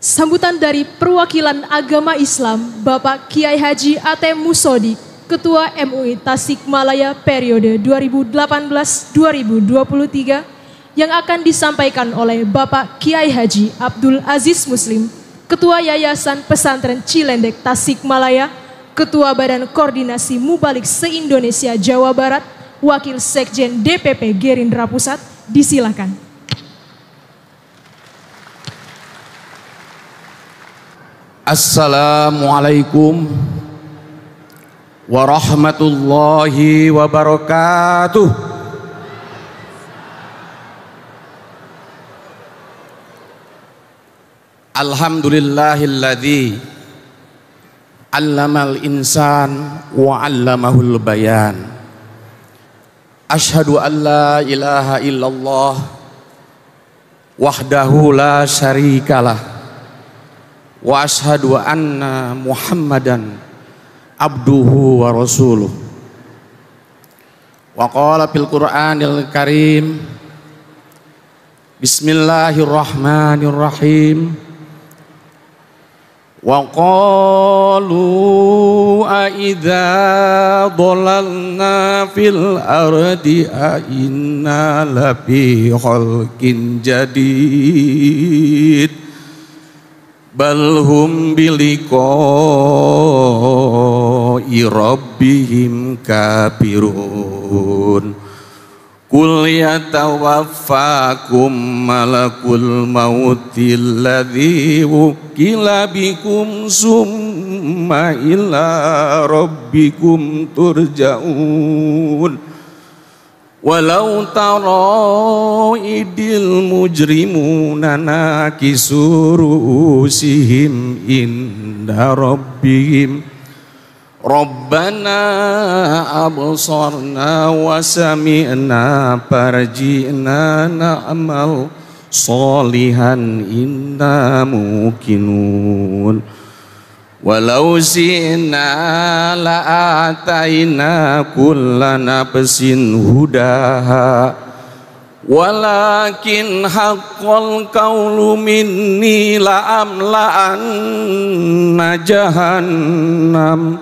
Sambutan dari perwakilan agama Islam Bapak Kiai Haji Ate Musodi, Ketua MUI Tasikmalaya periode 2018-2023 yang akan disampaikan oleh Bapak Kiai Haji Abdul Aziz Muslim, Ketua Yayasan Pesantren Cilendek Tasikmalaya, Ketua Badan Koordinasi Mubalik Se-Indonesia Jawa Barat, Wakil Sekjen DPP Gerindra Pusat, disilakan. Assalamualaikum warahmatullahi wabarakatuh. Alhamdulillahilladzi allamal insan wa allamahul bayan. Ashadu an la ilaha illallah wahdahu la syarikalah wa ashadu anna muhammadan abduhu wa rasuluh wa qala fil qur'anil karim bismillahirrahmanirrahim wa qalu a idza dhalalna fil ardi a inna lafi khalqin jadid balhum biliko rabbihim kafirun Qul yatawaffakum malakul mauti alladhi wukila bikum summa ila rabbikum turja'un Walau taro idil mujrimu mujrimuna nakisu ru'usihim inda rabbihim Rabbana absarna wa sami'na parjina na'mal salihan inna mukinun Walau zina la'ataina kulla pesin hudaha Walakin haqqal qawlu minni la'amla'anna jahannam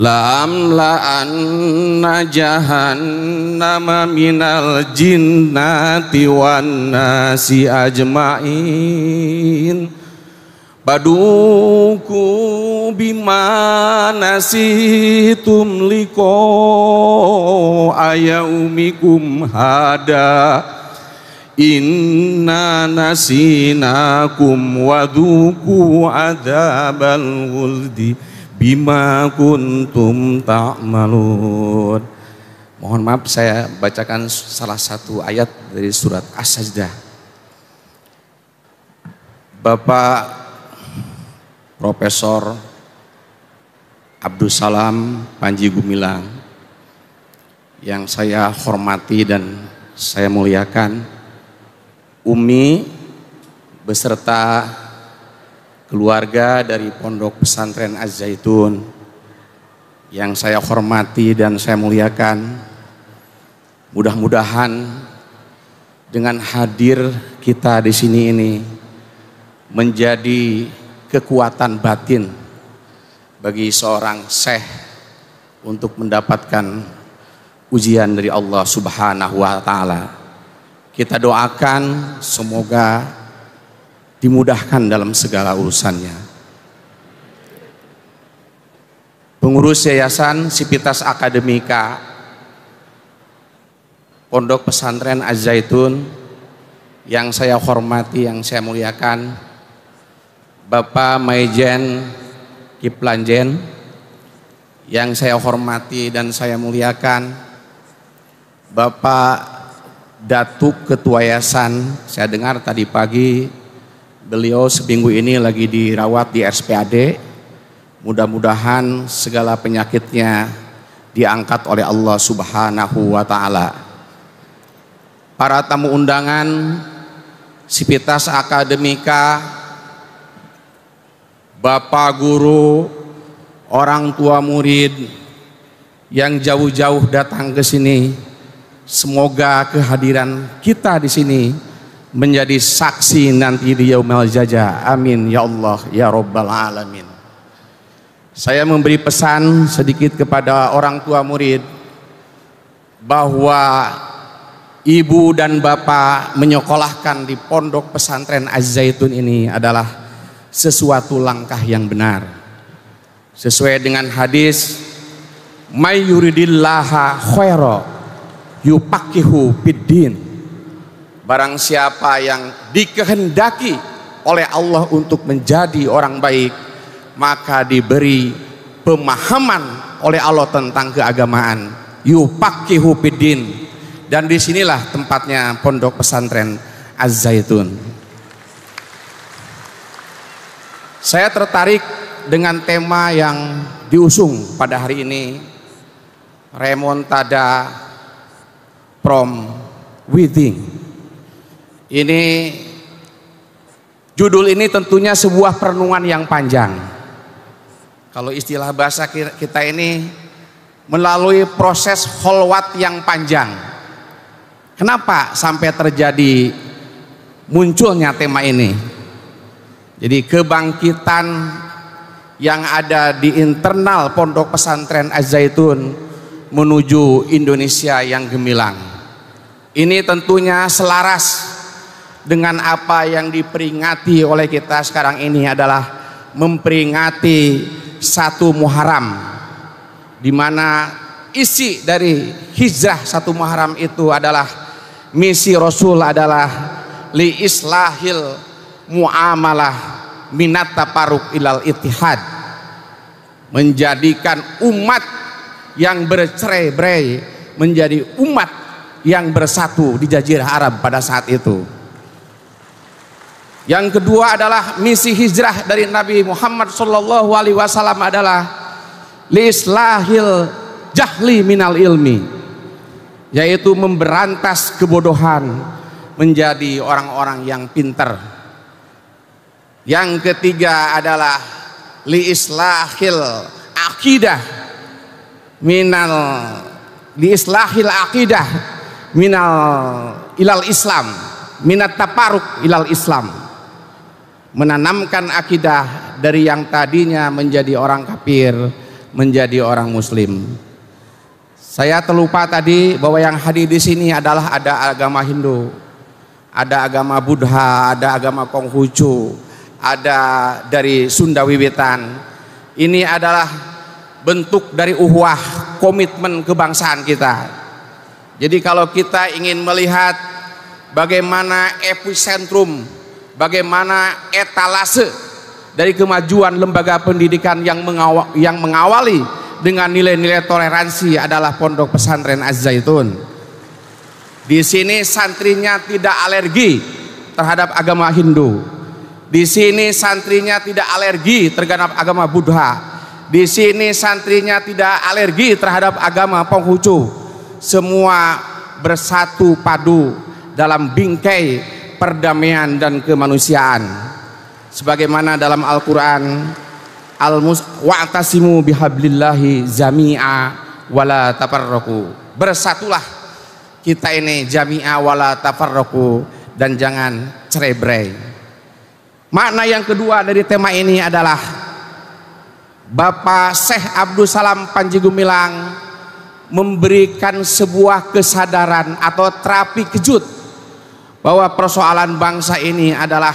La'amla'anna jahannama minal jinnati wan nasi ajma'in Baduku bima nasitum liko ayaumikum hada Inna nasinakum waduku adabal wuldi bima kuntum ta'malun Mohon maaf saya bacakan salah satu ayat dari surat As-Sajdah Bapak Profesor Abdul Salam Panji Gumilang yang saya hormati dan saya muliakan Umi beserta keluarga dari Pondok Pesantren Az-Zaitun yang saya hormati dan saya muliakan mudah-mudahan dengan hadir kita di sini ini menjadi kekuatan batin bagi seorang syekh untuk mendapatkan ujian dari Allah Subhanahu wa taala. Kita doakan semoga dimudahkan dalam segala urusannya. Pengurus Yayasan Sipitas Akademika Pondok Pesantren Az-Zaitun yang saya hormati, yang saya muliakan, Bapak Maijen Kiplanjen yang saya hormati dan saya muliakan, Bapak Datuk Ketua Yayasan, saya dengar tadi pagi beliau seminggu ini lagi dirawat di RSPAD. Mudah-mudahan segala penyakitnya diangkat oleh Allah Subhanahu wa taala. Para tamu undangan Sipitas Akademika bapak guru, orang tua murid yang jauh-jauh datang ke sini. Semoga kehadiran kita di sini menjadi saksi nanti di yaumil jaja. Amin ya Allah ya rabbal alamin. Saya memberi pesan sedikit kepada orang tua murid bahwa ibu dan bapak menyekolahkan di pondok pesantren Az-Zaitun ini adalah sesuatu langkah yang benar. Sesuai dengan hadis may yuridillaha yupakihu piddin Barang siapa yang dikehendaki oleh Allah untuk menjadi orang baik, maka diberi pemahaman oleh Allah tentang keagamaan. Yupakihu fiddin. Dan disinilah tempatnya pondok pesantren Az-Zaitun. Saya tertarik dengan tema yang diusung pada hari ini remontada from within. Ini judul ini tentunya sebuah perenungan yang panjang. Kalau istilah bahasa kita ini melalui proses holwat yang panjang. Kenapa sampai terjadi munculnya tema ini? Jadi kebangkitan yang ada di internal pondok pesantren Az-Zaitun menuju Indonesia yang gemilang. Ini tentunya selaras dengan apa yang diperingati oleh kita sekarang ini adalah memperingati satu Muharram di mana isi dari hijrah satu Muharram itu adalah misi Rasul adalah li islahil muamalah minat paruk ilal itihad menjadikan umat yang bercerai-berai menjadi umat yang bersatu di jazirah Arab pada saat itu. Yang kedua adalah misi hijrah dari Nabi Muhammad Shallallahu Alaihi Wasallam adalah lislahil jahli minal ilmi, yaitu memberantas kebodohan menjadi orang-orang yang pintar yang ketiga adalah liislahil akidah minal liislahil akidah minal ilal Islam minat taparuk ilal Islam menanamkan akidah dari yang tadinya menjadi orang kafir menjadi orang muslim saya terlupa tadi bahwa yang hadir di sini adalah ada agama Hindu ada agama Buddha ada agama Konghucu ada dari Sunda Wiwitan. Ini adalah bentuk dari uhwah komitmen kebangsaan kita. Jadi kalau kita ingin melihat bagaimana epicentrum, bagaimana etalase dari kemajuan lembaga pendidikan yang, mengawal, yang mengawali dengan nilai-nilai toleransi adalah pondok pesantren Az-Zaitun. Di sini santrinya tidak alergi terhadap agama Hindu di sini santrinya tidak alergi terhadap agama Buddha. Di sini santrinya tidak alergi terhadap agama Penghucu. Semua bersatu padu dalam bingkai perdamaian dan kemanusiaan. Sebagaimana dalam Al-Qur'an al wa'tasimu bihablillahi jami'a wala tafarraqu. Bersatulah kita ini jami'a wala tafarraqu dan jangan cerai Makna yang kedua dari tema ini adalah Bapak Syekh Abdul Salam Panji Gumilang memberikan sebuah kesadaran atau terapi kejut bahwa persoalan bangsa ini adalah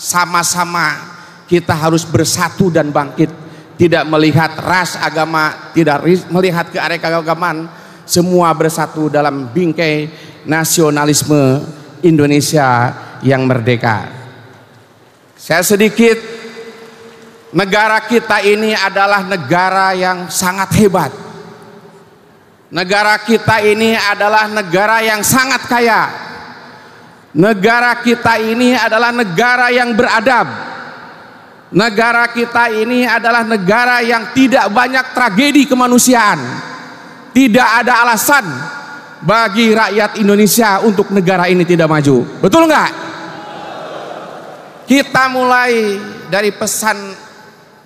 sama-sama kita harus bersatu dan bangkit tidak melihat ras agama tidak melihat keanekaragaman semua bersatu dalam bingkai nasionalisme Indonesia yang merdeka saya sedikit negara kita ini adalah negara yang sangat hebat. Negara kita ini adalah negara yang sangat kaya. Negara kita ini adalah negara yang beradab. Negara kita ini adalah negara yang tidak banyak tragedi kemanusiaan. Tidak ada alasan bagi rakyat Indonesia untuk negara ini tidak maju. Betul nggak? Kita mulai dari pesan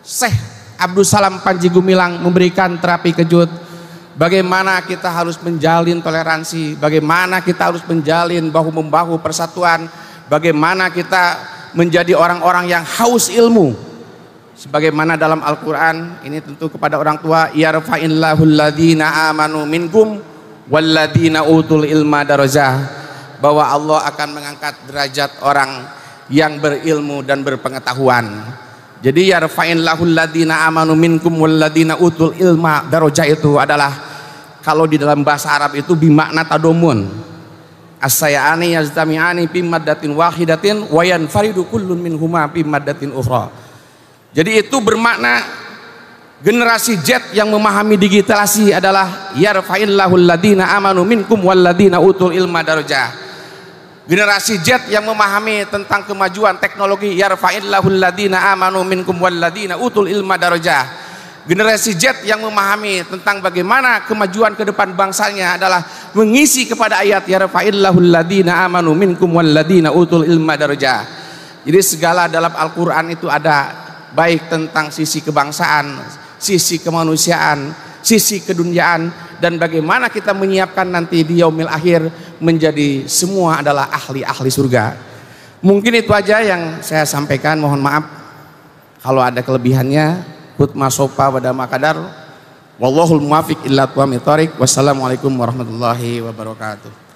Syekh Abdul Salam Panji Gumilang memberikan terapi kejut. Bagaimana kita harus menjalin toleransi, bagaimana kita harus menjalin bahu-membahu persatuan, bagaimana kita menjadi orang-orang yang haus ilmu. Sebagaimana dalam Al-Qur'an ini tentu kepada orang tua Ya lahul ladzina amanu minkum walladina utul ilma darajah bahwa Allah akan mengangkat derajat orang yang berilmu dan berpengetahuan. Jadi yarfa'in lahul ladina amanu minkum wal ladina utul ilma daraja itu adalah kalau di dalam bahasa Arab itu bimakna tadomun. As-sayani yaztami'ani bi maddatin wahidatin wa yanfaridu kullun huma fi maddatin ukhra. Jadi itu bermakna generasi Z yang memahami digitalisasi adalah yarfa'in lahul ladina amanu minkum wal ladina utul ilma darajah generasi Z yang memahami tentang kemajuan teknologi yarfa'illahul ladina amanu minkum walladina utul ilma darajah generasi Z yang memahami tentang bagaimana kemajuan ke depan bangsanya adalah mengisi kepada ayat yarfa'illahul ladina amanu minkum walladina utul ilma darajah jadi segala dalam Al-Quran itu ada baik tentang sisi kebangsaan sisi kemanusiaan sisi keduniaan dan bagaimana kita menyiapkan nanti di yaumil akhir menjadi semua adalah ahli-ahli surga. Mungkin itu aja yang saya sampaikan, mohon maaf kalau ada kelebihannya. Kutma sopa pada makadar. Wallahul muafiq illa tuwamitorik. Wassalamualaikum warahmatullahi wabarakatuh.